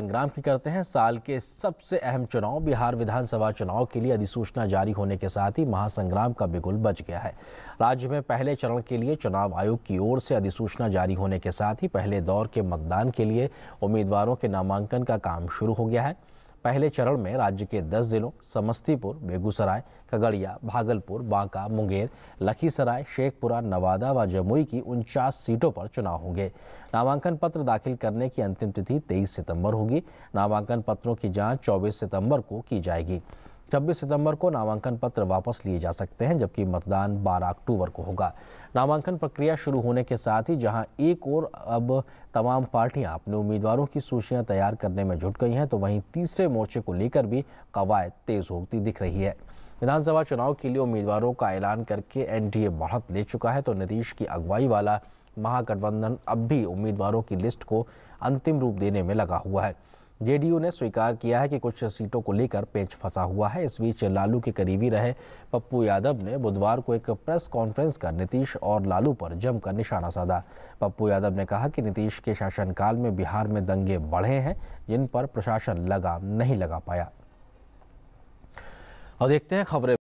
संग्राम की करते हैं साल के सबसे अहम चुनाव बिहार विधानसभा चुनाव के लिए अधिसूचना जारी होने के साथ ही महासंग्राम का बिगुल बच गया है राज्य में पहले चरण के लिए चुनाव आयोग की ओर से अधिसूचना जारी होने के साथ ही पहले दौर के मतदान के लिए उम्मीदवारों के नामांकन का काम शुरू हो गया है पहले चरण में राज्य के 10 जिलों समस्तीपुर बेगूसराय खगड़िया भागलपुर बांका मुंगेर लखीसराय शेखपुरा नवादा व जमुई की उनचास सीटों पर चुनाव होंगे नामांकन पत्र दाखिल करने की अंतिम तिथि 23 सितंबर होगी नामांकन पत्रों की जांच 24 सितंबर को की जाएगी 26 सितंबर को नामांकन पत्र वापस लिए जा सकते हैं जबकि मतदान 12 अक्टूबर को होगा नामांकन प्रक्रिया शुरू होने के साथ ही जहां एक ओर अब तमाम पार्टियां अपने उम्मीदवारों की सूचियां तैयार करने में जुट गई हैं तो वहीं तीसरे मोर्चे को लेकर भी कवायद तेज होती दिख रही है विधानसभा चुनाव के लिए उम्मीदवारों का ऐलान करके एनडीए बढ़त ले चुका है तो नीतीश की अगुवाई वाला महागठबंधन अब भी उम्मीदवारों की लिस्ट को अंतिम रूप देने में लगा हुआ है जेडीयू ने स्वीकार किया है कि कुछ सीटों को लेकर पेच फंसा हुआ है इस बीच लालू के करीबी रहे पप्पू यादव ने बुधवार को एक प्रेस कॉन्फ्रेंस कर नीतीश और लालू पर जमकर निशाना साधा पप्पू यादव ने कहा कि नीतीश के शासनकाल में बिहार में दंगे बढ़े हैं जिन पर प्रशासन लगाम नहीं लगा पाया और देखते हैं खबरें